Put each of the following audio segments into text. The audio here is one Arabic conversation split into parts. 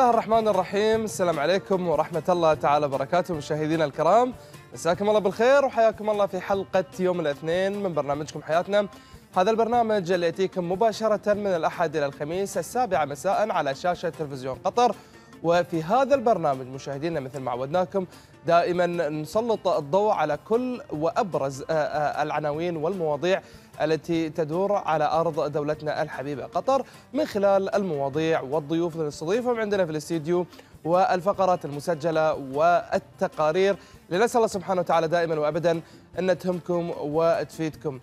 الله الرحمن الرحيم السلام عليكم ورحمة الله تعالى وبركاته مشاهدينا الكرام مساكم الله بالخير وحياكم الله في حلقة يوم الاثنين من برنامجكم حياتنا هذا البرنامج اللي يأتيكم مباشرة من الأحد إلى الخميس السابعة مساء على شاشة تلفزيون قطر وفي هذا البرنامج مشاهدينا مثل ما عودناكم دائما نسلط الضوء على كل وأبرز العناوين والمواضيع التي تدور على أرض دولتنا الحبيبة قطر من خلال المواضيع والضيوف اللي نستضيفهم عندنا في الاستديو والفقرات المسجلة والتقارير لنسأل الله سبحانه وتعالى دائما وأبدا أن تهمكم وتفيدكم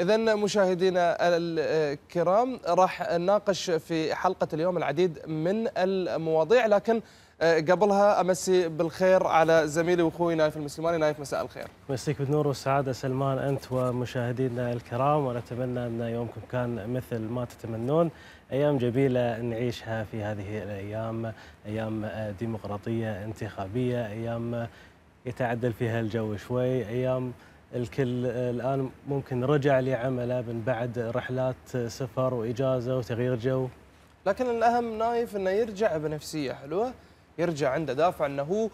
إذا مشاهدينا الكرام راح نناقش في حلقة اليوم العديد من المواضيع لكن آه، قبلها امسي بالخير على زميلي واخوي نايف المسلماني نايف مساء الخير مسيك بالنور والسعاده سلمان انت ومشاهدينا الكرام ونتمنى ان يومكم كان مثل ما تتمنون ايام جميله نعيشها في هذه الايام ايام ديمقراطيه انتخابيه ايام يتعدل فيها الجو شوي ايام الكل الان ممكن رجع لعمله من بعد رحلات سفر واجازه وتغيير جو لكن الاهم نايف انه يرجع بنفسيه حلوه يرجع عنده دافع انه هو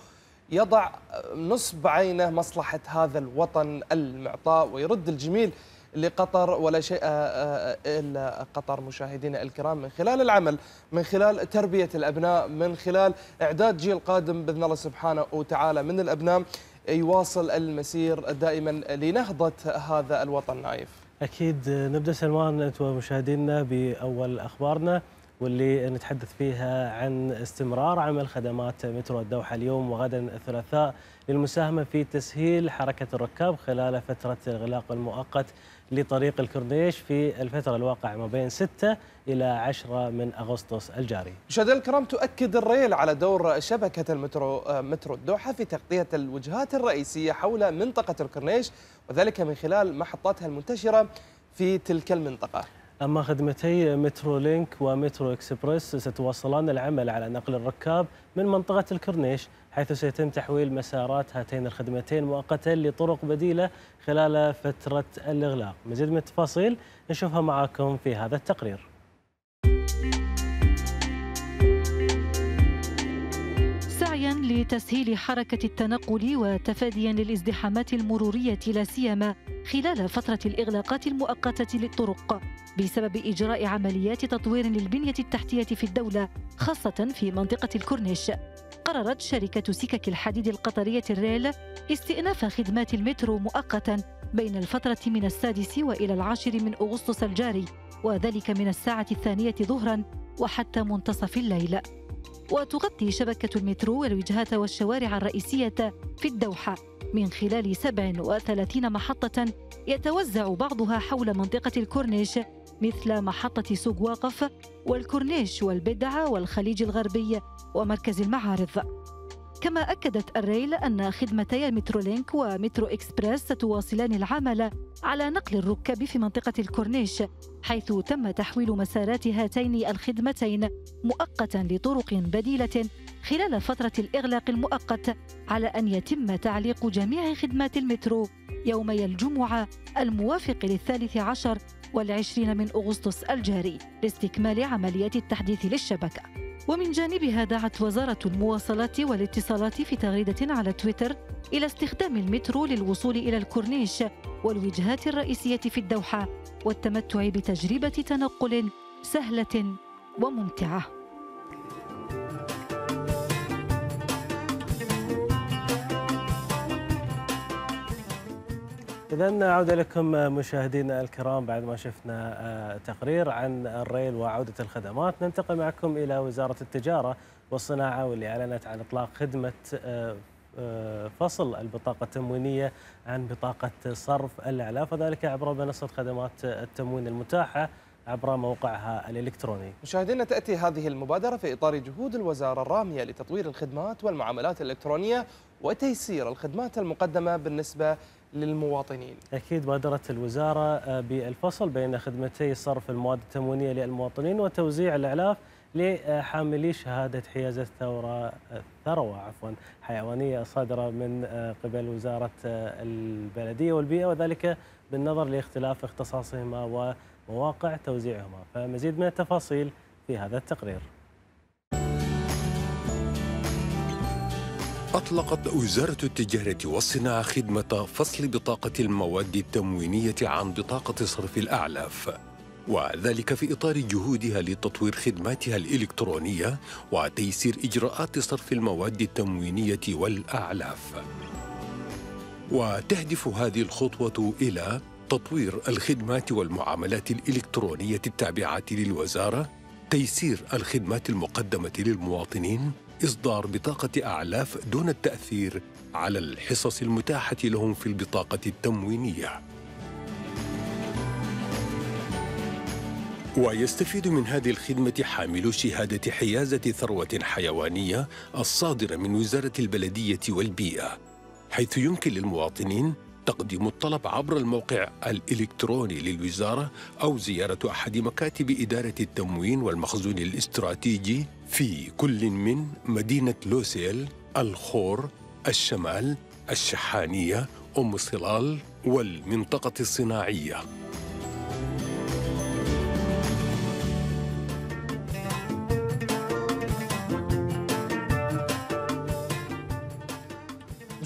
يضع نصب عينه مصلحه هذا الوطن المعطاء ويرد الجميل لقطر ولا شيء آه، آه، آه، الا قطر مشاهدينا الكرام من خلال العمل من خلال تربيه الابناء من خلال اعداد جيل قادم باذن الله سبحانه وتعالى من الابناء يواصل المسير دائما لنهضه هذا الوطن نايف. اكيد نبدا سلمان انت ومشاهدينا باول اخبارنا واللي نتحدث فيها عن استمرار عمل خدمات مترو الدوحة اليوم وغدا الثلاثاء للمساهمة في تسهيل حركة الركاب خلال فترة الغلاق المؤقت لطريق الكورنيش في الفترة الواقعة ما بين 6 إلى 10 من أغسطس الجاري مشاهدينا الكرام تؤكد الريل على دور شبكة المترو مترو الدوحة في تغطية الوجهات الرئيسية حول منطقة الكورنيش وذلك من خلال محطاتها المنتشرة في تلك المنطقة أما خدمتي مترو لينك ومترو إكسبرس ستواصلان العمل على نقل الركاب من منطقة الكورنيش حيث سيتم تحويل مسارات هاتين الخدمتين مؤقتا لطرق بديلة خلال فترة الإغلاق مزيد من التفاصيل نشوفها معكم في هذا التقرير سعيا لتسهيل حركة التنقل وتفاديا للازدحامات المرورية لا سيما خلال فترة الإغلاقات المؤقتة للطرق بسبب إجراء عمليات تطوير للبنية التحتية في الدولة خاصة في منطقة الكورنيش قررت شركة سكك الحديد القطرية الريل استئناف خدمات المترو مؤقتا بين الفترة من السادس وإلى العاشر من أغسطس الجاري وذلك من الساعة الثانية ظهرا وحتى منتصف الليل وتغطي شبكة المترو الوجهات والشوارع الرئيسية في الدوحة من خلال 37 محطة يتوزع بعضها حول منطقة الكورنيش مثل محطة سوق واقف والكورنيش والبدعة والخليج الغربي ومركز المعارض كما أكدت الريل أن خدمتي مترو لينك ومترو إكسبريس ستواصلان العمل على نقل الركاب في منطقة الكورنيش حيث تم تحويل مسارات هاتين الخدمتين مؤقتا لطرق بديلة خلال فترة الإغلاق المؤقت على أن يتم تعليق جميع خدمات المترو يومي الجمعة الموافق للثالث عشر والعشرين من أغسطس الجاري لاستكمال عمليات التحديث للشبكة ومن جانبها دعت وزارة المواصلات والاتصالات في تغريدة على تويتر إلى استخدام المترو للوصول إلى الكورنيش والوجهات الرئيسية في الدوحة والتمتع بتجربة تنقل سهلة وممتعة إذا نعود لكم مشاهدينا الكرام بعد ما شفنا آه، تقرير عن الريل وعودة الخدمات ننتقل معكم إلى وزارة التجارة والصناعة واللي أعلنت عن إطلاق خدمة آه، آه، فصل البطاقة التموينية عن بطاقة صرف الإعلاف وذلك عبر منصة خدمات التموين المتاحة عبر موقعها الإلكتروني مشاهدينا تأتي هذه المبادرة في إطار جهود الوزارة الرامية لتطوير الخدمات والمعاملات الإلكترونية وتيسير الخدمات المقدمة بالنسبة للمواطنين. اكيد بادرت الوزاره آه، بالفصل بين خدمتي صرف المواد التموينيه للمواطنين وتوزيع الاعلاف لحاملي شهاده حيازه ثوره آه، ثروه عفوا حيوانيه صادره من آه، قبل وزاره البلديه والبيئه وذلك بالنظر لاختلاف اختصاصهما ومواقع توزيعهما، فمزيد من التفاصيل في هذا التقرير. أطلقت وزارة التجارة والصناعة خدمة فصل بطاقة المواد التموينية عن بطاقة صرف الأعلاف وذلك في إطار جهودها لتطوير خدماتها الإلكترونية وتيسير إجراءات صرف المواد التموينية والأعلاف وتهدف هذه الخطوة إلى تطوير الخدمات والمعاملات الإلكترونية التابعة للوزارة تيسير الخدمات المقدمة للمواطنين إصدار بطاقة أعلاف دون التأثير على الحصص المتاحة لهم في البطاقة التموينية ويستفيد من هذه الخدمة حامل شهادة حيازة ثروة حيوانية الصادرة من وزارة البلدية والبيئة حيث يمكن للمواطنين تقديم الطلب عبر الموقع الإلكتروني للوزارة أو زيارة أحد مكاتب إدارة التموين والمخزون الاستراتيجي في كل من مدينة لوسيل، الخور، الشمال، الشحانية، أم صلال والمنطقة الصناعية.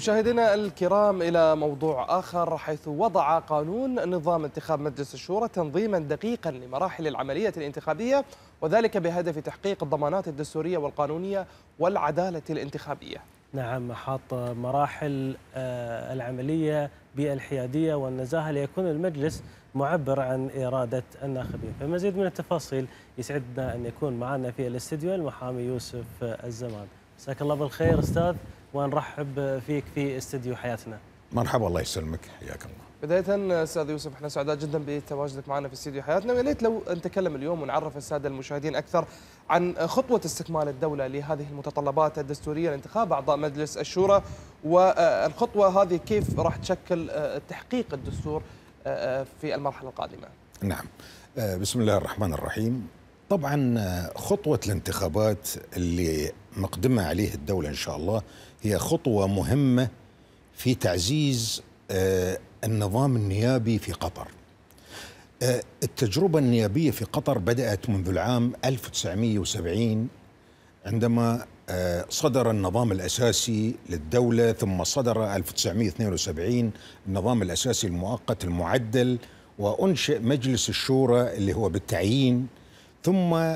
مشاهدينا الكرام إلى موضوع آخر حيث وضع قانون نظام انتخاب مجلس الشورى تنظيما دقيقا لمراحل العملية الانتخابية وذلك بهدف تحقيق الضمانات الدستورية والقانونية والعدالة الانتخابية نعم حاط مراحل آه، العملية بالحيادية والنزاهة ليكون المجلس معبر عن إرادة الناخبين فمزيد من التفاصيل يسعدنا أن يكون معنا في الاستديو المحامي يوسف الزمان مساك الله بالخير أستاذ ونرحب فيك في استديو حياتنا مرحبا الله يسلمك حياك الله بداية استاذ يوسف احنا سعداء جدا بتواجدك معنا في استديو حياتنا ويا ليت لو نتكلم اليوم ونعرف الساده المشاهدين اكثر عن خطوه استكمال الدوله لهذه المتطلبات الدستوريه لانتخاب اعضاء مجلس الشورى والخطوه هذه كيف راح تشكل آه، تحقيق الدستور آه، آه، في المرحله القادمه. نعم بسم الله الرحمن الرحيم طبعا خطوه الانتخابات اللي مقدمه عليه الدوله ان شاء الله هي خطوه مهمه في تعزيز آه، النظام النيابي في قطر آه، التجربة النيابية في قطر بدأت منذ العام 1970 عندما آه، صدر النظام الأساسي للدولة ثم صدر 1972 النظام الأساسي المؤقت المعدل وأنشئ مجلس الشورى اللي هو بالتعيين ثم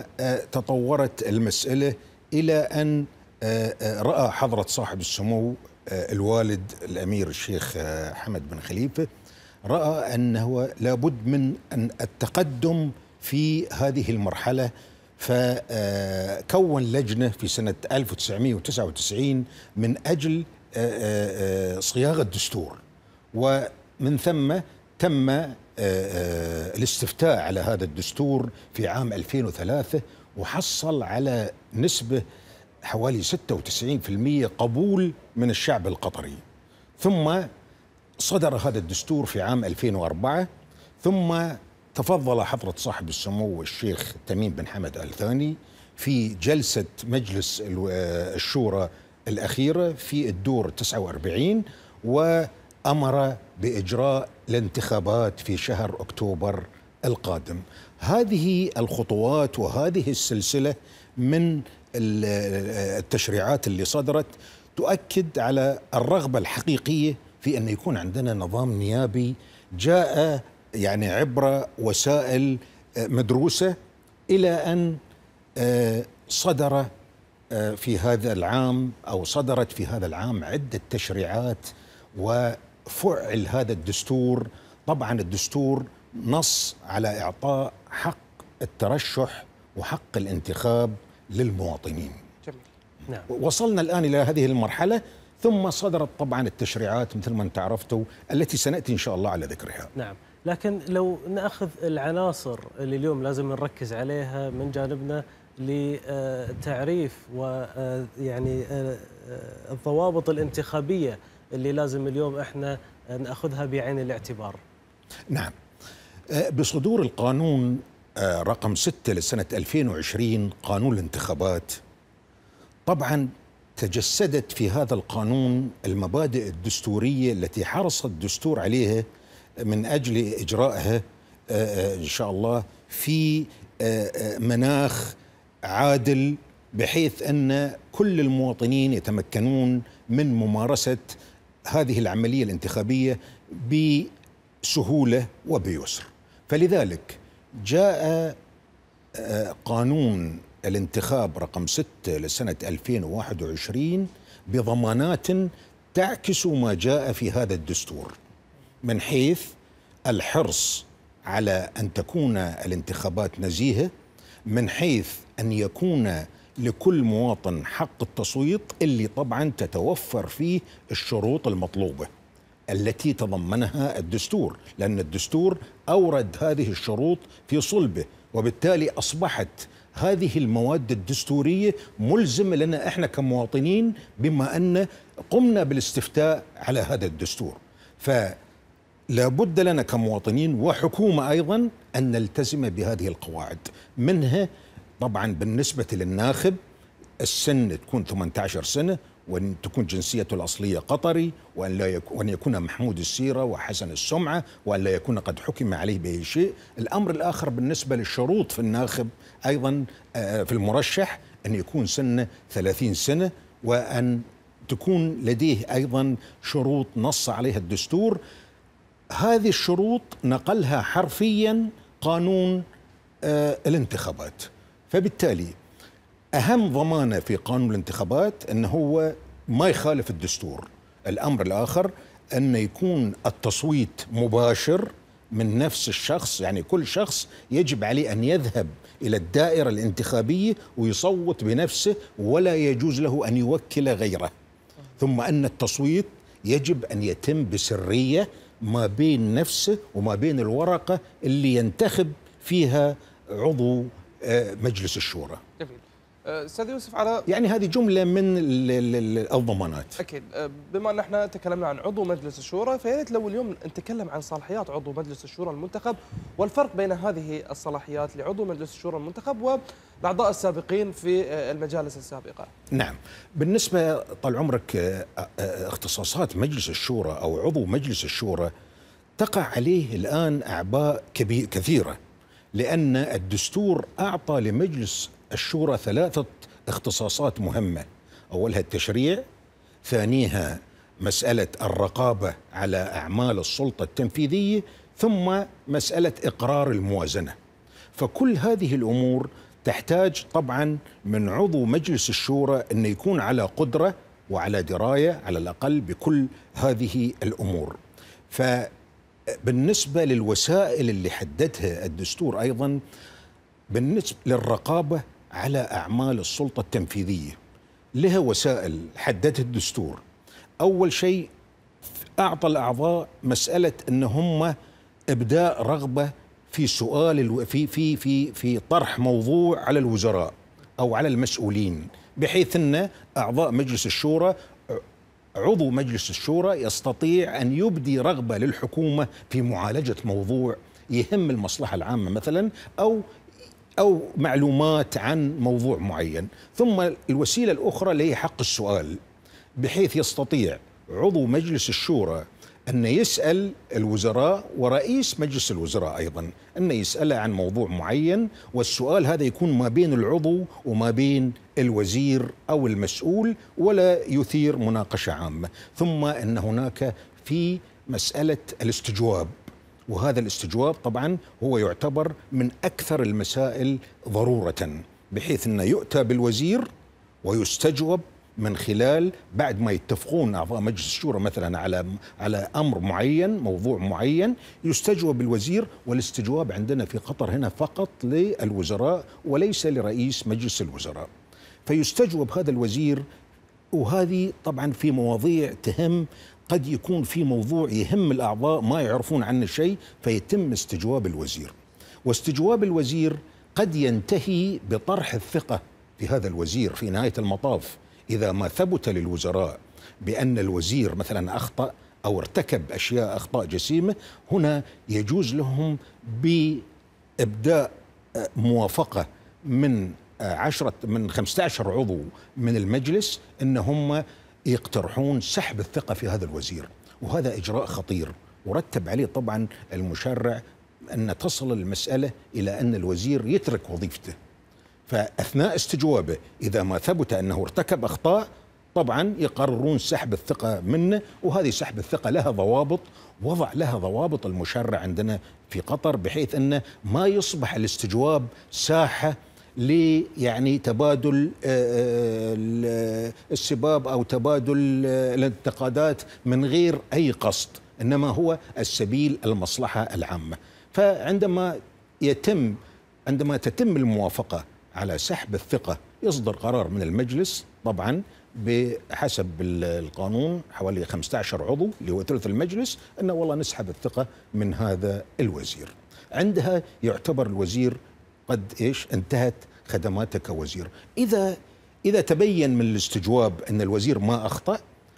تطورت المسألة إلى أن آه، آه، راى حضره صاحب السمو آه، الوالد الامير الشيخ حمد بن خليفه راى انه لابد من التقدم في هذه المرحله فكون لجنه في سنه 1999 من اجل صياغه دستور ومن ثم تم الاستفتاء على هذا الدستور في عام 2003 وحصل على نسبه حوالي 96% قبول من الشعب القطري ثم صدر هذا الدستور في عام 2004 ثم تفضل حضرة صاحب السمو الشيخ تميم بن حمد آل ثاني في جلسة مجلس آه، الشورى الأخيرة في الدور 49 وأمر بإجراء الانتخابات في شهر أكتوبر القادم هذه الخطوات وهذه السلسلة من التشريعات اللي صدرت تؤكد على الرغبه الحقيقيه في ان يكون عندنا نظام نيابي جاء يعني عبر وسائل آه، مدروسه الى ان آه، صدر آه، في هذا العام او صدرت في هذا العام عده تشريعات وفعل هذا الدستور طبعا الدستور نص على اعطاء حق الترشح وحق الانتخاب للمواطنين جميل. نعم. وصلنا الآن إلى هذه المرحلة ثم صدرت طبعا التشريعات مثل ما انت عرفتوا التي سنأتي إن شاء الله على ذكرها نعم لكن لو ناخذ العناصر اللي اليوم لازم نركز عليها من جانبنا لتعريف ويعني آه، آه، آه، الضوابط الانتخابيه اللي لازم اليوم احنا ناخذها بعين الاعتبار. نعم. بصدور القانون آه، رقم 6 لسنة 2020 قانون الانتخابات طبعا تجسدت في هذا القانون المبادئ الدستورية التي حرص الدستور عليها من أجل إجرائها آه، آه، إن شاء الله في مناخ عادل بحيث أن كل المواطنين يتمكنون من ممارسة هذه العملية الانتخابية بسهولة وبيسر فلذلك جاء آه، قانون الانتخاب رقم 6 لسنة 2021 بضمانات تعكس ما جاء في هذا الدستور من حيث الحرص على أن تكون الانتخابات نزيهة من حيث أن يكون لكل مواطن حق التصويت اللي طبعا تتوفر فيه الشروط المطلوبة التي تضمنها الدستور لأن الدستور أورد هذه الشروط في صلبه وبالتالي أصبحت هذه المواد الدستورية ملزمة لنا إحنا كمواطنين بما أن قمنا بالاستفتاء على هذا الدستور فلا بد لنا كمواطنين وحكومة أيضا أن نلتزم بهذه القواعد منها طبعا بالنسبة للناخب السن تكون 18 سنة وأن تكون جنسيته الأصلية قطري وأن, لا يك... وأن يكون محمود السيرة وحسن السمعة وأن لا يكون قد حكم عليه بأي شيء الأمر الآخر بالنسبة للشروط في الناخب أيضا آه، في المرشح أن يكون سنه 30 سنة وأن تكون لديه أيضا شروط نص عليها الدستور هذه الشروط نقلها حرفيا قانون آه، الانتخابات فبالتالي اهم ضمانه في قانون الانتخابات ان هو ما يخالف الدستور الامر الاخر ان يكون التصويت مباشر من نفس الشخص يعني كل شخص يجب عليه ان يذهب الى الدائره الانتخابيه ويصوت بنفسه ولا يجوز له ان يوكل غيره ثم ان التصويت يجب ان يتم بسريه ما بين نفسه وما بين الورقه اللي ينتخب فيها عضو آه، مجلس الشورى استاذ يوسف على يعني هذه جمله من الضمانات اكيد أه، بما ان احنا تكلمنا عن عضو مجلس الشورى فيا لو اليوم نتكلم عن صلاحيات عضو مجلس الشورى المنتخب والفرق بين هذه الصلاحيات لعضو مجلس الشورى المنتخب والاعضاء السابقين في أه، المجالس السابقه. نعم، بالنسبه طال عمرك أه، اختصاصات مجلس الشورى او عضو مجلس الشورى تقع عليه الان اعباء كبير كثيره لان الدستور اعطى لمجلس الشورى ثلاثة اختصاصات مهمة أولها التشريع ثانيها مسألة الرقابة على أعمال السلطة التنفيذية ثم مسألة إقرار الموازنة فكل هذه الأمور تحتاج طبعا من عضو مجلس الشورى أن يكون على قدرة وعلى دراية على الأقل بكل هذه الأمور فبالنسبة للوسائل اللي حددها الدستور أيضا بالنسبة للرقابة على أعمال السلطة التنفيذية لها وسائل حددها الدستور أول شيء أعطى الأعضاء مسألة أن هم إبداء رغبة في سؤال في في في في طرح موضوع على الوزراء أو على المسؤولين بحيث أن أعضاء مجلس الشورى عضو مجلس الشورى يستطيع أن يبدي رغبة للحكومة في معالجة موضوع يهم المصلحة العامة مثلا أو أو معلومات عن موضوع معين ثم الوسيلة الأخرى اللي هي حق السؤال بحيث يستطيع عضو مجلس الشورى أن يسأل الوزراء ورئيس مجلس الوزراء أيضا أن يسأله عن موضوع معين والسؤال هذا يكون ما بين العضو وما بين الوزير أو المسؤول ولا يثير مناقشة عامة ثم أن هناك في مسألة الاستجواب وهذا الاستجواب طبعا هو يعتبر من أكثر المسائل ضرورة بحيث أنه يؤتى بالوزير ويستجوب من خلال بعد ما يتفقون اعضاء مجلس الشورى مثلا على على امر معين موضوع معين يستجوب الوزير والاستجواب عندنا في قطر هنا فقط للوزراء وليس لرئيس مجلس الوزراء فيستجوب هذا الوزير وهذه طبعا في مواضيع تهم قد يكون في موضوع يهم الأعضاء ما يعرفون عنه شيء فيتم استجواب الوزير واستجواب الوزير قد ينتهي بطرح الثقة في هذا الوزير في نهاية المطاف إذا ما ثبت للوزراء بأن الوزير مثلا أخطأ أو ارتكب أشياء أخطاء جسيمة هنا يجوز لهم بإبداء آه، موافقة من آه، عشرة من 15 عضو من المجلس أن هم يقترحون سحب الثقة في هذا الوزير وهذا إجراء خطير ورتب عليه طبعا المشرع أن تصل المسألة إلى أن الوزير يترك وظيفته فأثناء استجوابه إذا ما ثبت أنه ارتكب أخطاء طبعا يقررون سحب الثقة منه وهذه سحب الثقة لها ضوابط وضع لها ضوابط المشرع عندنا في قطر بحيث أنه ما يصبح الاستجواب ساحة ل يعني تبادل آه، آه، السباب او تبادل آه، الانتقادات من غير اي قصد انما هو السبيل المصلحه العامه فعندما يتم عندما تتم الموافقه على سحب الثقه يصدر قرار من المجلس طبعا بحسب القانون حوالي 15 عضو اللي هو ثلث المجلس انه والله نسحب الثقه من هذا الوزير عندها يعتبر الوزير قد ايش انتهت خدماتك كوزير اذا اذا تبين من الاستجواب ان الوزير ما اخطا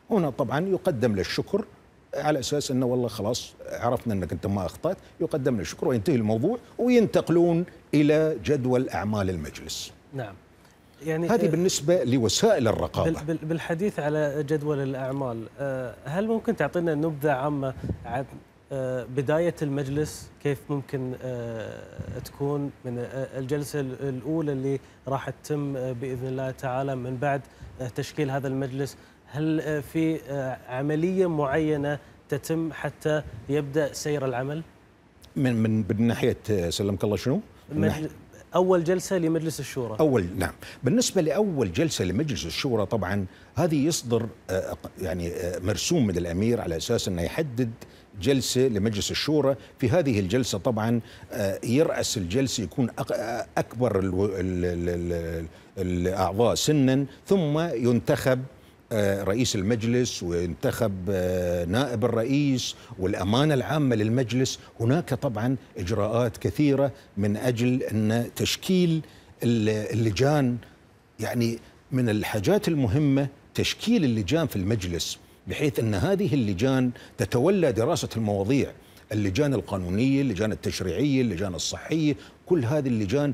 هنا طبعا يقدم للشكر على اساس انه والله خلاص عرفنا انك انت ما اخطات يقدم للشكر وينتهي الموضوع وينتقلون الى جدول اعمال المجلس نعم يعني هذه آه، بالنسبه لوسائل الرقابه بالحديث على جدول الاعمال آه، هل ممكن تعطينا نبذه عامه عن آه، بداية المجلس كيف ممكن آه، تكون من آه، الجلسة الأولى اللي راح تتم بإذن الله تعالى من بعد تشكيل هذا المجلس هل في عملية معينة تتم حتى يبدأ سير العمل؟ من من من ناحية سلمك الله شنو؟ أول جلسة لمجلس الشورى أول نعم بالنسبة لأول جلسة لمجلس الشورى طبعا هذه يصدر يعني مرسوم من الأمير على أساس أنه يحدد جلسة لمجلس الشورى في هذه الجلسة طبعا آه، يرأس الجلسة يكون آه، أكبر الأعضاء سنا ثم ينتخب آه، رئيس المجلس وينتخب نائب الرئيس والأمانة العامة للمجلس هناك طبعا إجراءات كثيرة من أجل أن تشكيل اللجان يعني من الحاجات المهمة تشكيل اللجان في المجلس بحيث أن هذه اللجان تتولى دراسة المواضيع اللجان القانونية اللجان التشريعية اللجان الصحية كل هذه اللجان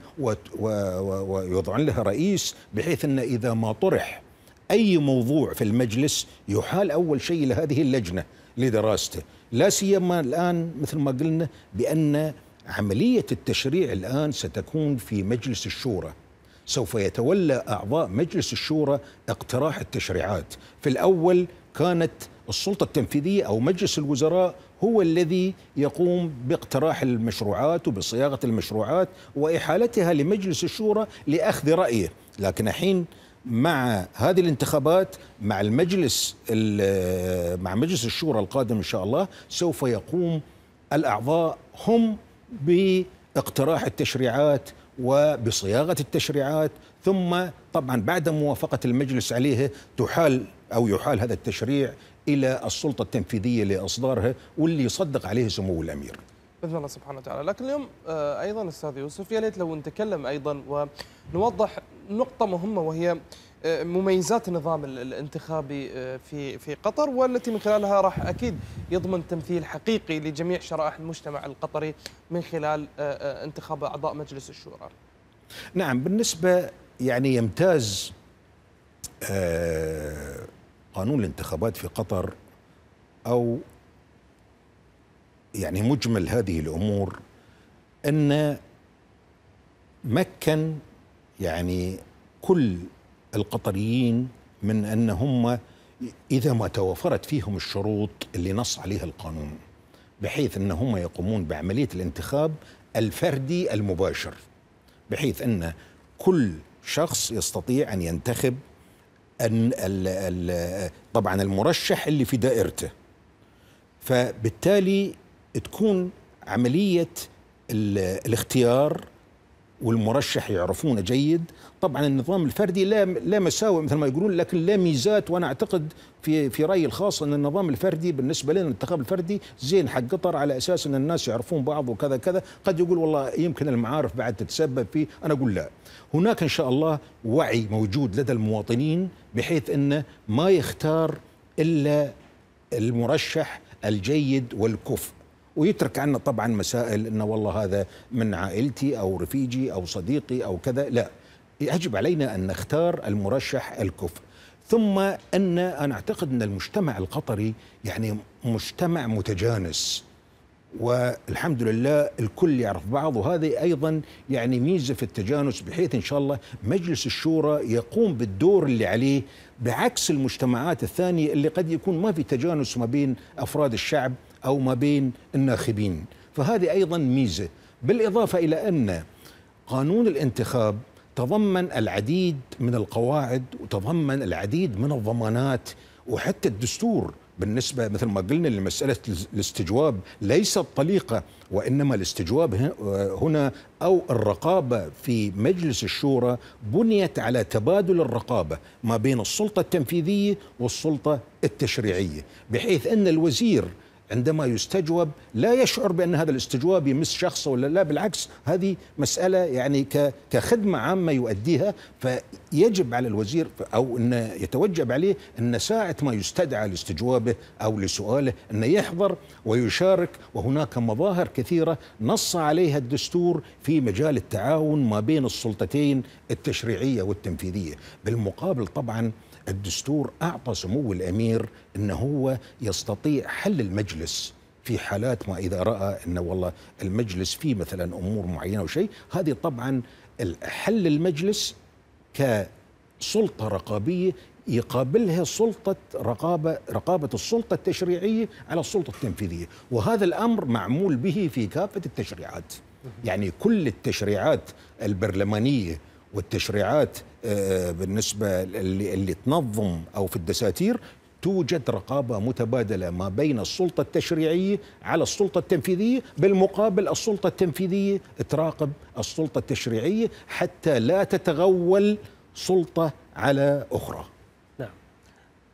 ويوضعن لها رئيس بحيث أن إذا ما طرح أي موضوع في المجلس يحال أول شيء إلى هذه اللجنة لدراسته لا سيما الآن مثل ما قلنا بأن عملية التشريع الآن ستكون في مجلس الشورى سوف يتولى أعضاء مجلس الشورى اقتراح التشريعات في الأول كانت السلطة التنفيذية أو مجلس الوزراء هو الذي يقوم باقتراح المشروعات وبصياغة المشروعات وإحالتها لمجلس الشورى لأخذ رأيه لكن الحين مع هذه الانتخابات مع المجلس مع مجلس الشورى القادم ان شاء الله سوف يقوم الاعضاء هم باقتراح التشريعات وبصياغه التشريعات ثم طبعا بعد موافقه المجلس عليها تحال أو يحال هذا التشريع إلى السلطة التنفيذية لإصدارها واللي يصدق عليه سمو الأمير باذن الله سبحانه وتعالى، لكن اليوم آه، ايضا استاذ يوسف يا ليت لو نتكلم ايضا ونوضح نقطة مهمة وهي آه، مميزات النظام الانتخابي آه، في في قطر والتي من خلالها راح اكيد يضمن تمثيل حقيقي لجميع شرائح المجتمع القطري من خلال انتخاب اعضاء مجلس الشورى. نعم بالنسبة يعني يمتاز قانون الانتخابات في قطر او يعني مجمل هذه الامور ان مكن يعني كل القطريين من ان هم اذا ما توفرت فيهم الشروط اللي نص عليها القانون بحيث ان هم يقومون بعمليه الانتخاب الفردي المباشر بحيث ان كل شخص يستطيع ان ينتخب الـ الـ طبعا المرشح اللي في دائرته فبالتالي تكون عمليه الاختيار والمرشح يعرفونه جيد طبعا النظام الفردي لا لا مساوئ مثل ما يقولون لكن لا ميزات وانا اعتقد في في رايي الخاص ان النظام الفردي بالنسبه لنا الانتخاب الفردي زين حق قطر على اساس ان الناس يعرفون بعض وكذا كذا قد يقول والله يمكن المعارف بعد تتسبب فيه انا اقول لا هناك ان شاء الله وعي موجود لدى المواطنين بحيث انه ما يختار الا المرشح الجيد والكفء ويترك عنا طبعا مسائل انه والله هذا من عائلتي او رفيجي او صديقي او كذا لا يجب علينا ان نختار المرشح الكفء ثم ان انا اعتقد ان المجتمع القطري يعني مجتمع متجانس والحمد لله الكل يعرف بعض وهذه ايضا يعني ميزه في التجانس بحيث ان شاء الله مجلس الشورى يقوم بالدور اللي عليه بعكس المجتمعات الثانيه اللي قد يكون ما في تجانس ما بين افراد الشعب أو ما بين الناخبين فهذه أيضا ميزة بالإضافة إلى أن قانون الانتخاب تضمن العديد من القواعد وتضمن العديد من الضمانات وحتى الدستور بالنسبة مثل ما قلنا لمسألة الاستجواب ليس الطليقة وإنما الاستجواب هنا أو الرقابة في مجلس الشورى بنيت على تبادل الرقابة ما بين السلطة التنفيذية والسلطة التشريعية بحيث أن الوزير عندما يستجوب لا يشعر بأن هذا الاستجواب يمس شخصه ولا لا بالعكس هذه مسألة يعني كخدمة عامة يؤديها فيجب على الوزير أو أن يتوجب عليه أن ساعة ما يستدعى لاستجوابه أو لسؤاله أن يحضر ويشارك وهناك مظاهر كثيرة نص عليها الدستور في مجال التعاون ما بين السلطتين التشريعية والتنفيذية بالمقابل طبعا الدستور أعطى سمو الأمير انه هو يستطيع حل المجلس في حالات ما إذا رأى أنه والله المجلس فيه مثلا أمور معينة أو شيء هذه طبعا حل المجلس كسلطة رقابية يقابلها سلطة رقابة رقابة السلطة التشريعية على السلطة التنفيذية وهذا الأمر معمول به في كافة التشريعات يعني كل التشريعات البرلمانية والتشريعات آه، بالنسبة اللي, اللي تنظم أو في الدساتير توجد رقابة متبادلة ما بين السلطة التشريعية على السلطة التنفيذية بالمقابل السلطة التنفيذية تراقب السلطة التشريعية حتى لا تتغول سلطة على أخرى نعم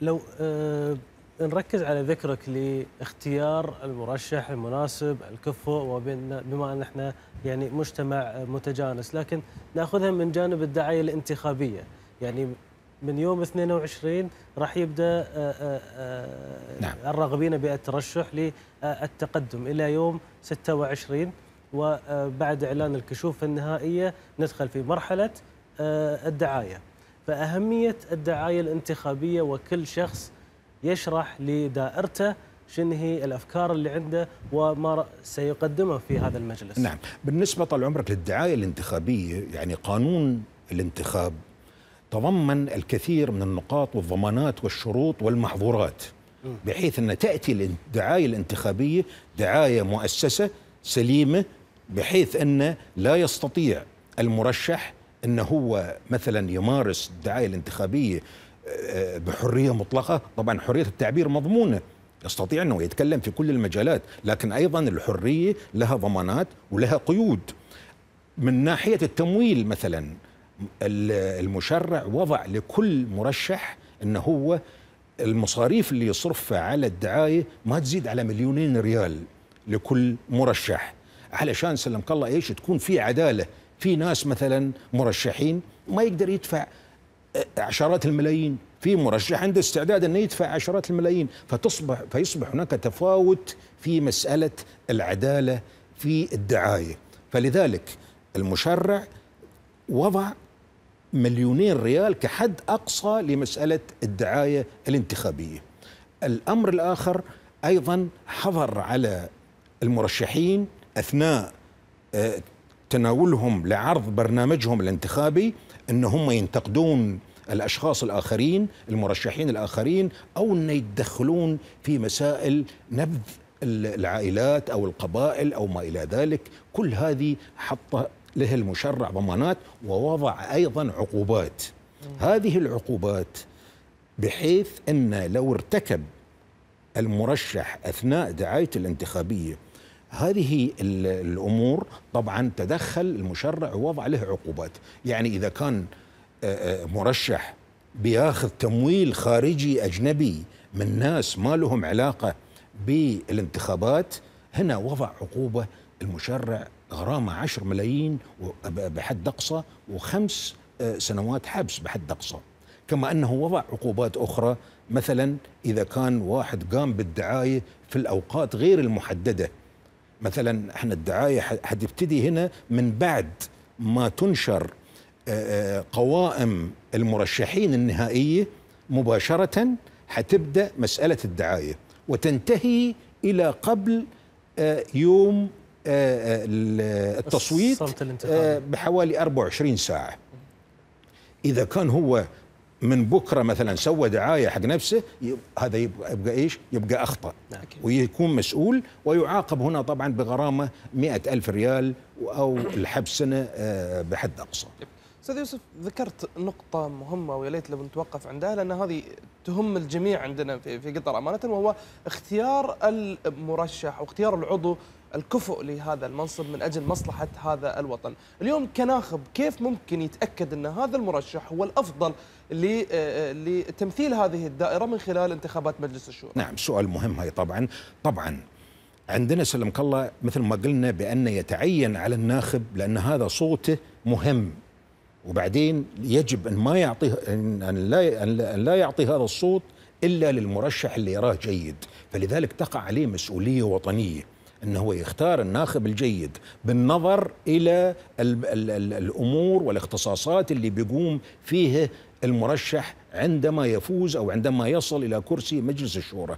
لو آه، نركز على ذكرك لاختيار المرشح المناسب الكفؤ وبين بما ان احنا يعني مجتمع متجانس لكن ناخذها من جانب الدعايه الانتخابيه يعني من يوم 22 راح يبدا آه، آه، آه، نعم. الراغبين بالترشح للتقدم الى يوم 26 وبعد اعلان الكشوف النهائيه ندخل في مرحله الدعايه فاهميه الدعايه الانتخابيه وكل شخص يشرح لدائرته شنو هي الافكار اللي عنده وما سيقدمه في هذا المجلس. نعم، بالنسبه طال عمرك للدعايه الانتخابيه يعني قانون الانتخاب تضمن الكثير من النقاط والضمانات والشروط والمحظورات بحيث ان تاتي الدعايه الانتخابيه دعايه مؤسسه سليمه بحيث ان لا يستطيع المرشح ان هو مثلا يمارس الدعايه الانتخابيه بحريه مطلقه طبعا حريه التعبير مضمونه يستطيع انه يتكلم في كل المجالات لكن ايضا الحريه لها ضمانات ولها قيود من ناحيه التمويل مثلا المشرع وضع لكل مرشح انه هو المصاريف اللي يصرفها على الدعايه ما تزيد على مليونين ريال لكل مرشح علشان سلمك الله ايش تكون في عداله في ناس مثلا مرشحين ما يقدر يدفع عشرات الملايين في مرشح عنده استعداد انه يدفع عشرات الملايين فتصبح فيصبح هناك تفاوت في مسألة العدالة في الدعاية فلذلك المشرع وضع مليونين ريال كحد أقصى لمسألة الدعاية الانتخابية الأمر الآخر أيضا حظر على المرشحين أثناء آه، تناولهم لعرض برنامجهم الانتخابي ان هم ينتقدون الاشخاص الاخرين المرشحين الاخرين او ان يتدخلون في مسائل نبذ العائلات او القبائل او ما الى ذلك كل هذه حط له المشرع ضمانات ووضع ايضا عقوبات هذه العقوبات بحيث ان لو ارتكب المرشح اثناء دعايته الانتخابيه هذه الامور طبعا تدخل المشرع ووضع له عقوبات، يعني اذا كان آه، آه، مرشح بياخذ تمويل خارجي اجنبي من ناس ما لهم علاقه بالانتخابات هنا وضع عقوبه المشرع غرامه 10 ملايين بحد اقصى وخمس آه، سنوات حبس بحد اقصى. كما انه وضع عقوبات اخرى مثلا اذا كان واحد قام بالدعايه في الاوقات غير المحدده مثلا احنا الدعايه حتبتدي هنا من بعد ما تنشر قوائم المرشحين النهائيه مباشره حتبدا مساله الدعايه وتنتهي الى قبل يوم التصويت بحوالي 24 ساعه اذا كان هو من بكره مثلا سوى دعايه حق نفسه هذا يبقى ايش؟ يبقى اخطا نعم. ويكون مسؤول ويعاقب هنا طبعا بغرامه مئة ألف ريال او الحبس سنه آه، بحد اقصى. طيب. استاذ يوسف ذكرت نقطة مهمة ويا ليت لو نتوقف عندها لأن هذه تهم الجميع عندنا في في قطر أمانة وهو اختيار المرشح أو اختيار العضو الكفؤ لهذا المنصب من أجل مصلحة هذا الوطن، اليوم كناخب كيف ممكن يتأكد أن هذا المرشح هو الأفضل آه، آه، لتمثيل هذه الدائرة من خلال انتخابات مجلس الشورى نعم سؤال مهم هاي طبعا طبعا عندنا سلمك الله مثل ما قلنا بأن يتعين على الناخب لأن هذا صوته مهم وبعدين يجب أن ما يعطيه أن لا أن لا يعطي هذا الصوت إلا للمرشح اللي يراه جيد فلذلك تقع عليه مسؤولية وطنية أنه هو يختار الناخب الجيد بالنظر إلى الـ الـ الـ الأمور والاختصاصات اللي بيقوم فيها المرشح عندما يفوز أو عندما يصل إلى كرسي مجلس الشورى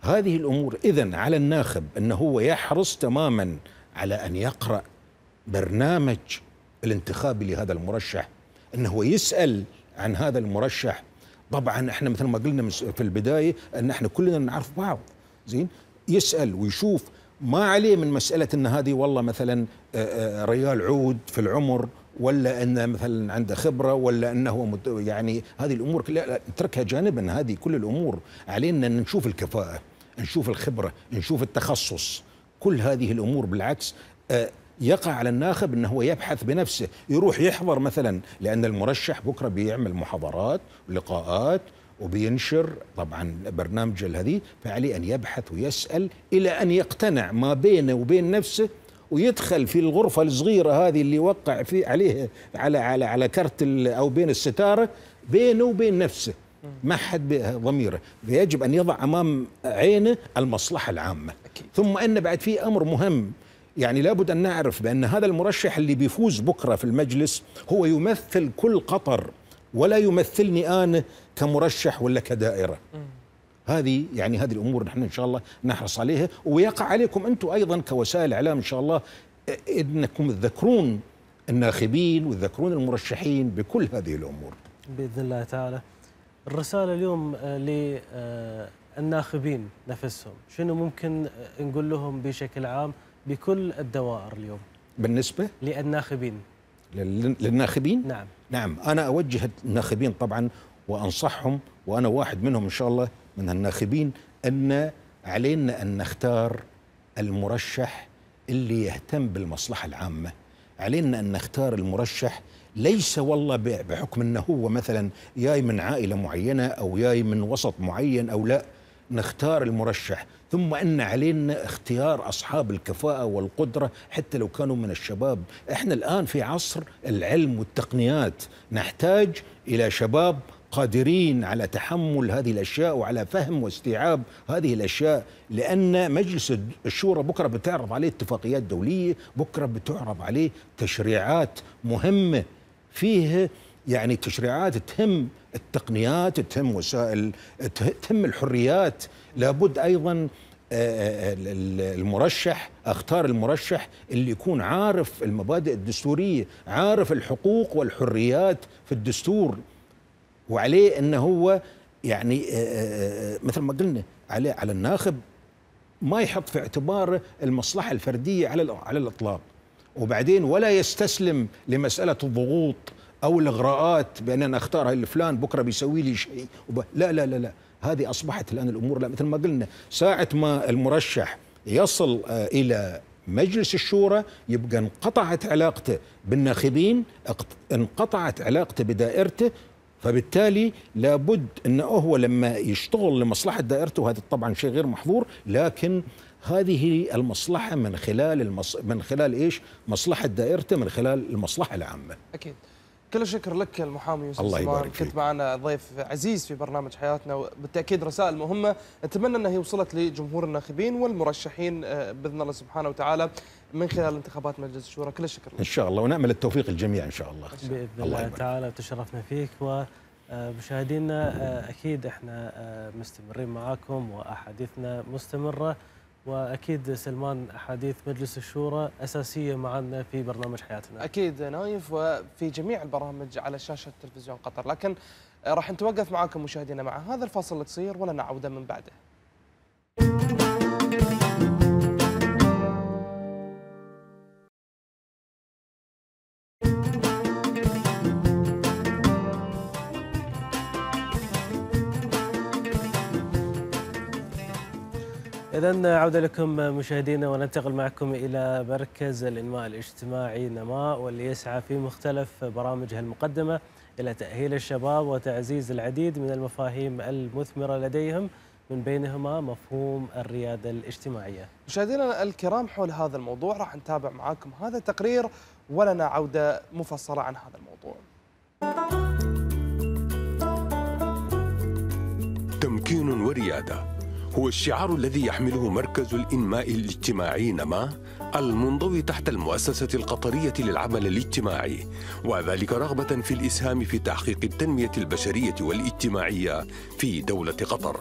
هذه الأمور إذا على الناخب أنه هو يحرص تماما على أن يقرأ برنامج الانتخابي لهذا المرشح أنه يسأل عن هذا المرشح طبعا احنا مثل ما قلنا في البدايه ان احنا كلنا نعرف بعض زين يسال ويشوف ما عليه من مساله ان هذه والله مثلا ريال عود في العمر ولا ان مثلا عنده خبره ولا انه يعني هذه الامور كلها نتركها جانبا هذه كل الامور علينا ان نشوف الكفاءه نشوف الخبره نشوف التخصص كل هذه الامور بالعكس آه، يقع على الناخب انه هو يبحث بنفسه يروح يحضر مثلا لان المرشح بكره بيعمل محاضرات ولقاءات وبينشر طبعا برنامج هذه فعليه ان يبحث ويسال الى ان يقتنع ما بينه وبين نفسه ويدخل في الغرفة الصغيرة هذه اللي وقع في عليه على على على كرت أو بين الستارة بينه وبين نفسه ما حد ضميره فيجب أن يضع أمام عينه المصلحة العامة أكيد. ثم أن بعد في أمر مهم يعني لابد أن نعرف بأن هذا المرشح اللي بيفوز بكرة في المجلس هو يمثل كل قطر ولا يمثلني أنا كمرشح ولا كدائرة هذه يعني هذه الامور نحن ان شاء الله نحرص عليها ويقع عليكم انتم ايضا كوسائل اعلام ان شاء الله انكم تذكرون الناخبين وتذكرون المرشحين بكل هذه الامور. باذن الله تعالى. الرساله اليوم آه، للناخبين آه، نفسهم، شنو ممكن آه، نقول لهم بشكل عام بكل الدوائر اليوم؟ بالنسبه؟ للناخبين. للناخبين؟ نعم. نعم، انا اوجه الناخبين طبعا وانصحهم وانا واحد منهم ان شاء الله من الناخبين أن علينا أن نختار المرشح اللي يهتم بالمصلحة العامة علينا أن نختار المرشح ليس والله بحكم أنه هو مثلا جاي من عائلة معينة أو جاي من وسط معين أو لا نختار المرشح ثم ان علينا اختيار اصحاب الكفاءه والقدره حتى لو كانوا من الشباب احنا الان في عصر العلم والتقنيات نحتاج الى شباب قادرين على تحمل هذه الأشياء وعلى فهم واستيعاب هذه الأشياء لأن مجلس الشورى بكرة بتعرض عليه اتفاقيات دولية بكرة بتعرض عليه تشريعات مهمة فيه يعني تشريعات تهم التقنيات تهم وسائل تهم الحريات لابد أيضا آه، آه، المرشح اختار المرشح اللي يكون عارف المبادئ الدستوريه عارف الحقوق والحريات في الدستور وعليه ان هو يعني آه، آه، آه، مثل ما قلنا عليه على الناخب ما يحط في اعتباره المصلحه الفرديه على على الاطلاق وبعدين ولا يستسلم لمساله الضغوط او الاغراءات بان انا اختار الفلان بكره بيسوي لي شيء وب... لا لا لا لا هذه اصبحت الان الامور لا مثل ما قلنا ساعه ما المرشح يصل الى مجلس الشورى يبقى انقطعت علاقته بالناخبين انقطعت علاقته بدائرته فبالتالي لابد أنه هو لما يشتغل لمصلحة دائرته هذا طبعا شيء غير محظور لكن هذه المصلحة من خلال المص... من خلال ايش؟ مصلحة دائرته من خلال المصلحة العامة. أكيد. كل الشكر لك المحامي يوسف الله يبارك فيك. كنت معنا ضيف عزيز في برنامج حياتنا وبالتاكيد رسائل مهمه اتمنى انها وصلت لجمهور الناخبين والمرشحين آه، باذن الله سبحانه وتعالى من خلال انتخابات مجلس الشورى كل الشكر ان شاء الله ونامل التوفيق الجميع ان شاء الله باذن الله, الله تعالى تشرفنا فيك و مشاهدينا اكيد احنا آه، مستمرين معاكم واحاديثنا مستمره واكيد سلمان احاديث مجلس الشورى اساسيه معنا في برنامج حياتنا. اكيد نايف وفي جميع البرامج على شاشه تلفزيون قطر، لكن آه، راح نتوقف معاكم مشاهدينا مع هذا الفاصل تصير ولا نعوده من بعده. إذا عودة لكم مشاهدينا وننتقل معكم إلى مركز الإنماء الاجتماعي نماء واللي يسعى في مختلف برامجها المقدمة إلى تأهيل الشباب وتعزيز العديد من المفاهيم المثمرة لديهم من بينهما مفهوم الريادة الاجتماعية مشاهدينا الكرام حول هذا الموضوع راح نتابع معاكم هذا التقرير ولنا عودة مفصلة عن هذا الموضوع تمكين ورياده هو الشعار الذي يحمله مركز الإنماء الاجتماعي نما المنضوي تحت المؤسسة القطرية للعمل الاجتماعي وذلك رغبة في الإسهام في تحقيق التنمية البشرية والاجتماعية في دولة قطر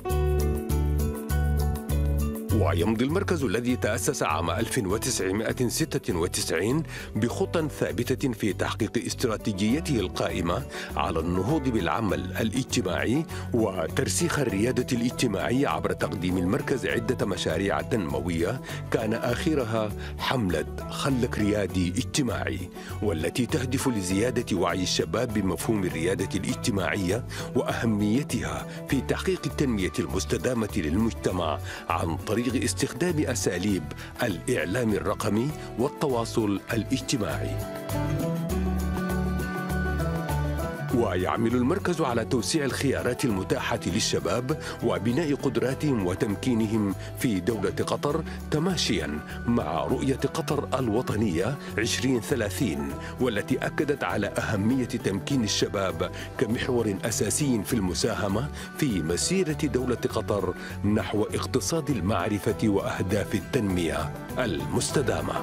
ويمضي المركز الذي تأسس عام 1996 بخطى ثابتة في تحقيق استراتيجيته القائمة على النهوض بالعمل الاجتماعي وترسيخ الريادة الاجتماعية عبر تقديم المركز عدة مشاريع تنموية كان آخرها حملة خلك ريادي اجتماعي والتي تهدف لزيادة وعي الشباب بمفهوم الريادة الاجتماعية وأهميتها في تحقيق التنمية المستدامة للمجتمع عن طريق طريق استخدام اساليب الاعلام الرقمي والتواصل الاجتماعي. ويعمل المركز على توسيع الخيارات المتاحة للشباب وبناء قدراتهم وتمكينهم في دولة قطر تماشيا مع رؤية قطر الوطنية 2030 والتي أكدت على أهمية تمكين الشباب كمحور أساسي في المساهمة في مسيرة دولة قطر نحو اقتصاد المعرفة وأهداف التنمية المستدامة.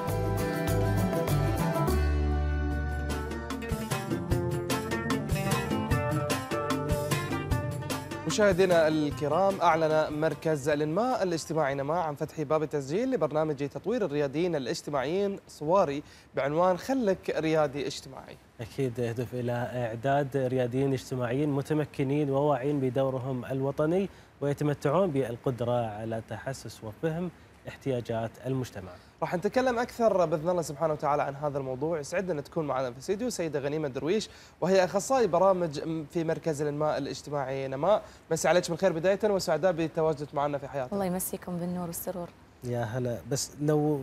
مشاهدينا الكرام أعلن مركز الإنماء الاجتماعي نماء عن فتح باب التسجيل لبرنامج تطوير الرياديين الاجتماعيين صواري بعنوان خلك ريادي اجتماعي أكيد يهدف إلى إعداد رياديين اجتماعيين متمكنين وواعين بدورهم الوطني ويتمتعون بالقدرة على تحسس وفهم احتياجات المجتمع راح نتكلم اكثر باذن الله سبحانه وتعالى عن هذا الموضوع يسعدنا ان تكون معنا في الاستديو السيده غنيمه درويش وهي اخصائي برامج في مركز الانماء الاجتماعي نماء مسي عليك بالخير بدايه وسعداء بتواجدك معنا في حياتنا الله يمسيكم بالنور والسرور يا هلا بس لو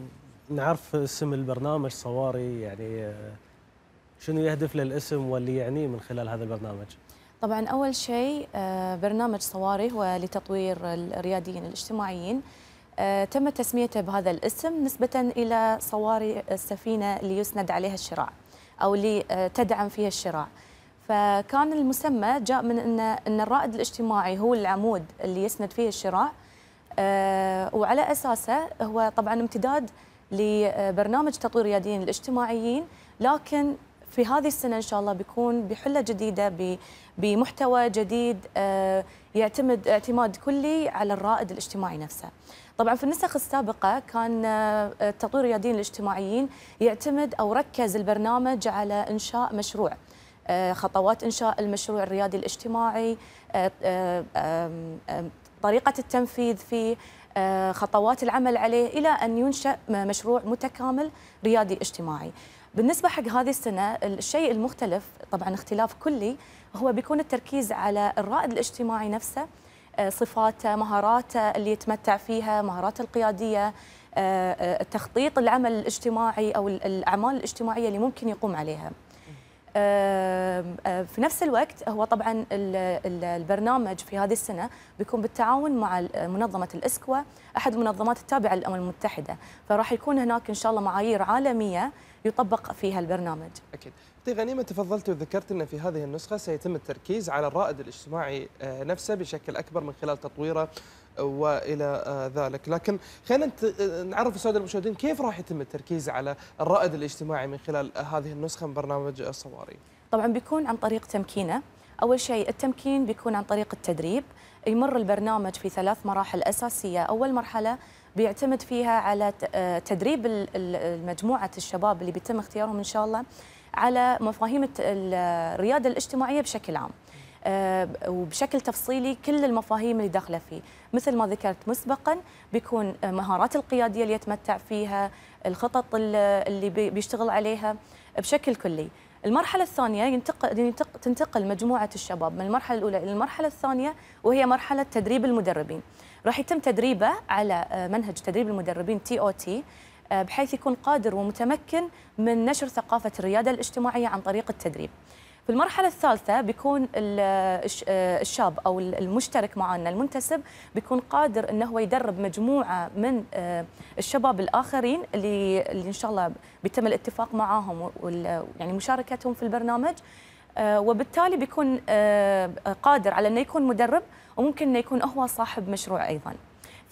نعرف اسم البرنامج صواري يعني آه، شنو يهدف للاسم واللي يعنيه من خلال هذا البرنامج طبعا اول شيء آه، برنامج صواري هو لتطوير الرياديين الاجتماعيين آه، تم تسميته بهذا الاسم نسبة إلى صواري السفينة اللي يسند عليها الشراع أو اللي آه، تدعم فيها الشراع فكان المسمى جاء من أن, إن الرائد الاجتماعي هو العمود اللي يسند فيه الشراع آه، وعلى أساسه هو طبعا امتداد لبرنامج تطوير يدين الاجتماعيين لكن في هذه السنة إن شاء الله بيكون بحلة جديدة بمحتوى جديد يعتمد اعتماد كلي على الرائد الاجتماعي نفسه طبعا في النسخ السابقة كان آه، تطوير الريادين الاجتماعيين يعتمد أو ركز البرنامج على إنشاء مشروع آه، خطوات إنشاء المشروع الريادي الاجتماعي آه، طريقة التنفيذ فيه خطوات العمل عليه إلى أن ينشأ مشروع متكامل ريادي اجتماعي بالنسبة حق هذه السنة الشيء المختلف طبعا اختلاف كلي هو بيكون التركيز على الرائد الاجتماعي نفسه آه، صفاته آه، مهاراته آه، اللي يتمتع فيها مهارات القيادية تخطيط العمل الاجتماعي أو الأعمال الاجتماعية اللي ممكن يقوم عليها في نفس الوقت هو طبعا البرنامج في هذه السنه بيكون بالتعاون مع منظمه الاسكوا احد المنظمات التابعه للامم المتحده فراح يكون هناك ان شاء الله معايير عالميه يطبق فيها البرنامج اكيد تغطي غنيمة تفضلت وذكرت أن في هذه النسخة سيتم التركيز على الرائد الاجتماعي آه، نفسه بشكل أكبر من خلال تطويره آه، والى آه، ذلك لكن خلينا نعرف الساده المشاهدين كيف راح يتم التركيز على الرائد الاجتماعي من خلال هذه النسخه من برنامج الصواري طبعا بيكون عن طريق تمكينه اول شيء التمكين بيكون عن طريق التدريب يمر البرنامج في ثلاث مراحل اساسيه اول مرحله بيعتمد فيها على تدريب مجموعه الشباب اللي بيتم اختيارهم ان شاء الله على مفاهيم الرياده الاجتماعيه بشكل عام آه، وبشكل تفصيلي كل المفاهيم اللي داخله فيه مثل ما ذكرت مسبقا بيكون مهارات القياديه اللي يتمتع فيها الخطط اللي بيشتغل عليها بشكل كلي المرحلة الثانية ينتقل, ينتقل تنتقل مجموعة الشباب من المرحلة الأولى إلى المرحلة الثانية وهي مرحلة تدريب المدربين راح يتم تدريبه على آه، منهج تدريب المدربين تي او تي آه، بحيث يكون قادر ومتمكن من نشر ثقافة الريادة الاجتماعية عن طريق التدريب في المرحلة الثالثة بيكون آه، الشاب أو المشترك معنا المنتسب بيكون قادر أنه هو يدرب مجموعة من آه، الشباب الآخرين اللي, اللي إن شاء الله بيتم الاتفاق معاهم يعني مشاركتهم في البرنامج وبالتالي بيكون قادر على أنه يكون مدرب وممكن أنه يكون هو صاحب مشروع أيضاً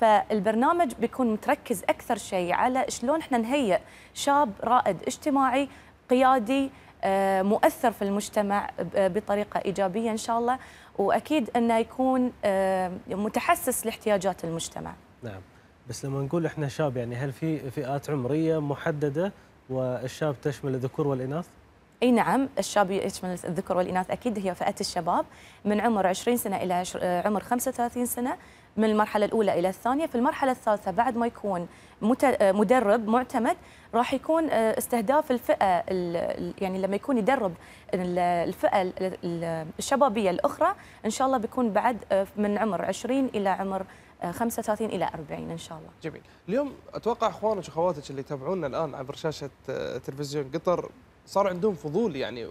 فالبرنامج بيكون متركز اكثر شيء على شلون احنا نهيئ شاب رائد اجتماعي قيادي آه، مؤثر في المجتمع بطريقه ايجابيه ان شاء الله واكيد انه يكون آه، متحسس لاحتياجات المجتمع. نعم بس لما نقول احنا شاب يعني هل في فئات عمريه محدده والشاب تشمل الذكور والاناث؟ اي نعم الشاب يشمل الذكور والاناث اكيد هي فئه الشباب من عمر 20 سنه الى آه، عمر 35 سنه من المرحله الاولى الى الثانيه في المرحله الثالثه بعد ما يكون مدرب معتمد راح يكون آه، استهداف الفئه يعني لما يكون يدرب الفئه الشبابيه الاخرى ان شاء الله بيكون بعد آه، من عمر 20 الى عمر 35 آه، الى 40 ان شاء الله. جميل، اليوم اتوقع اخوانك واخواتك اللي يتابعونا الان عبر شاشه تلفزيون قطر صار عندهم فضول يعني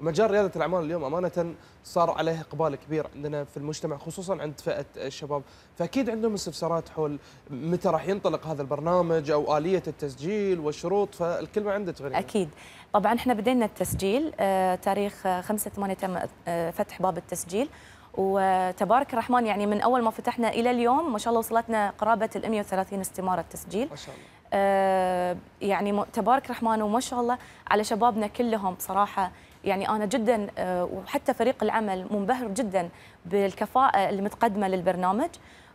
ومجال رياده الاعمال اليوم امانه صار عليه اقبال كبير عندنا في المجتمع خصوصا عند فئه الشباب فاكيد عندهم استفسارات حول متى راح ينطلق هذا البرنامج او اليه التسجيل والشروط فالكلمه عندك غريبة اكيد طبعا احنا بدينا التسجيل آه، تاريخ 5 آه، 8 تم آه، فتح باب التسجيل وتبارك الرحمن يعني من اول ما فتحنا الى اليوم ما شاء الله وصلتنا قرابه ال 130 استماره تسجيل ما شاء الله آه يعني تبارك الرحمن وما شاء الله على شبابنا كلهم بصراحه يعني انا جدا آه وحتى فريق العمل منبهر جدا بالكفاءه المتقدمه للبرنامج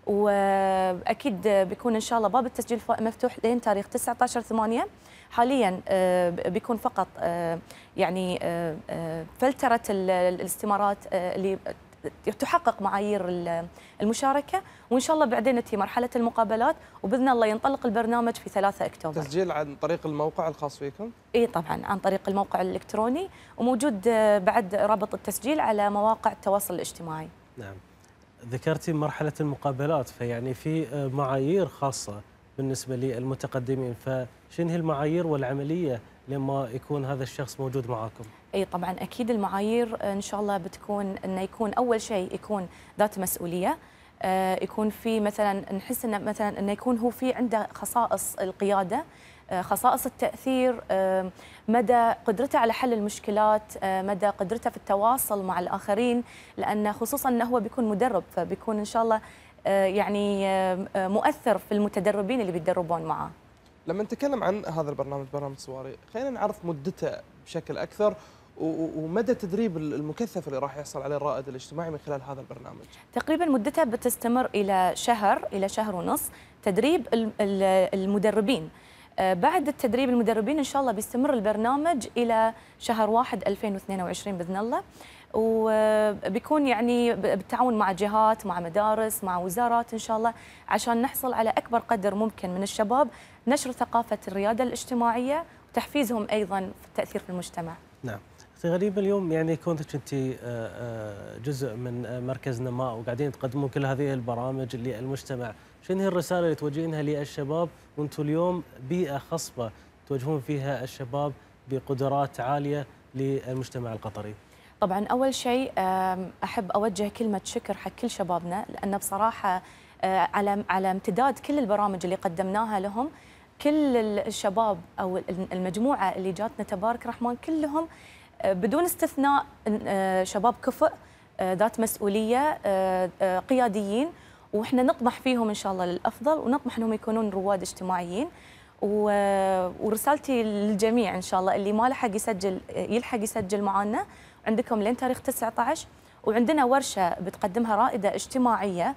واكيد بيكون ان شاء الله باب التسجيل مفتوح لين تاريخ 19 8 حاليا آه، بيكون فقط آه، يعني آه، فلتره الاستمارات اللي تحقق معايير المشاركه وان شاء الله بعدين تتي مرحله المقابلات وباذن الله ينطلق البرنامج في 3 اكتوبر. تسجيل عن طريق الموقع الخاص فيكم؟ اي طبعا عن طريق الموقع الالكتروني وموجود آه، بعد رابط التسجيل على مواقع التواصل الاجتماعي. نعم. ذكرتي مرحله المقابلات فيعني في آه، معايير خاصه بالنسبه للمتقدمين فشنو هي المعايير والعمليه لما يكون هذا الشخص موجود معاكم؟ اي طبعا اكيد المعايير آه، ان شاء الله بتكون انه يكون اول شيء يكون ذات مسؤوليه آه، يكون في مثلا نحس انه مثلا انه يكون هو في عنده خصائص القياده آه، خصائص التاثير مدى قدرته على حل المشكلات مدى قدرته في التواصل مع الاخرين لان خصوصا انه هو بيكون مدرب فبيكون ان شاء الله يعني مؤثر في المتدربين اللي بيتدربون معاه لما نتكلم عن هذا البرنامج برنامج سواري خلينا نعرف مدته بشكل اكثر ومدى التدريب المكثف اللي راح يحصل عليه الرائد الاجتماعي من خلال هذا البرنامج؟ تقريبا مدتها بتستمر الى شهر الى شهر ونص تدريب المدربين آه، بعد التدريب المدربين ان شاء الله بيستمر البرنامج الى شهر واحد 2022 باذن الله وبيكون آه، يعني بالتعاون مع جهات مع مدارس مع وزارات ان شاء الله عشان نحصل على اكبر قدر ممكن من الشباب نشر ثقافه الرياده الاجتماعيه وتحفيزهم ايضا في التاثير في المجتمع. نعم. اختي غريبه اليوم يعني كونك انت آه، آه، جزء من آه، مركز نماء وقاعدين تقدمون كل هذه البرامج للمجتمع، شنو هي الرساله اللي توجهينها للشباب وانتم اليوم بيئه خصبه توجهون فيها الشباب بقدرات عاليه للمجتمع القطري؟ طبعا اول شيء احب اوجه كلمه شكر حق كل شبابنا لان بصراحه على على امتداد كل البرامج اللي قدمناها لهم كل الشباب او المجموعه اللي جاتنا تبارك الرحمن كلهم بدون استثناء آه، شباب كفء آه، ذات مسؤوليه آه، قياديين واحنا نطمح فيهم ان شاء الله للافضل ونطمح انهم يكونون رواد اجتماعيين ورسالتي للجميع ان شاء الله اللي ما لحق يسجل يلحق يسجل معنا عندكم لين تاريخ 19 وعندنا ورشه بتقدمها رائده اجتماعيه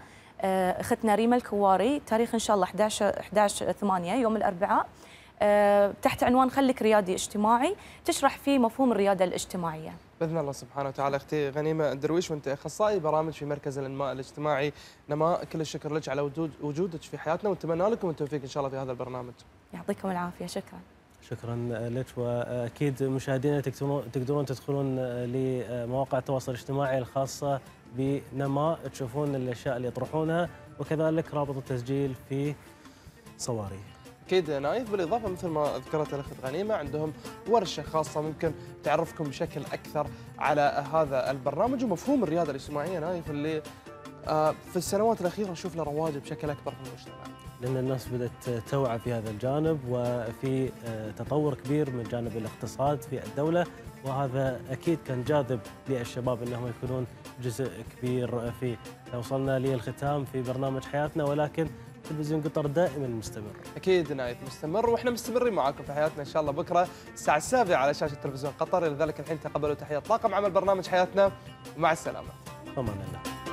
اختنا ريما الكواري تاريخ ان شاء الله 11 11 8 يوم الاربعاء آه، تحت عنوان خليك ريادي اجتماعي تشرح فيه مفهوم الرياده الاجتماعيه. باذن الله سبحانه وتعالى اختي غنيمه الدرويش وانت اخصائي برامج في مركز الانماء الاجتماعي، نماء كل الشكر لك على وجودك في حياتنا ونتمنى لكم التوفيق ان شاء الله في هذا البرنامج. يعطيكم العافيه شكرا. شكرا لك واكيد مشاهدينا تقدرون تدخلون لمواقع التواصل الاجتماعي الخاصه بنماء تشوفون الاشياء اللي يطرحونها وكذلك رابط التسجيل في صواريخ كيد نايف بالاضافه مثل ما ذكرت الاخت غنيمه عندهم ورشه خاصه ممكن تعرفكم بشكل اكثر على هذا البرنامج ومفهوم الرياده الاجتماعيه نايف اللي آه، في السنوات الاخيره شفنا رواج بشكل اكبر في المجتمع. لان الناس بدات توعى في هذا الجانب وفي آه، تطور كبير من جانب الاقتصاد في الدوله وهذا اكيد كان جاذب للشباب انهم يكونون جزء كبير في وصلنا للختام في برنامج حياتنا ولكن تلفزيون قطر دائما مستمر اكيد نايف مستمر واحنا مستمرين معاكم في حياتنا ان شاء الله بكره الساعه السابعه على شاشه تلفزيون قطر لذلك الحين تقبلوا تحيه طاقم عمل برنامج حياتنا ومع السلامه امان الله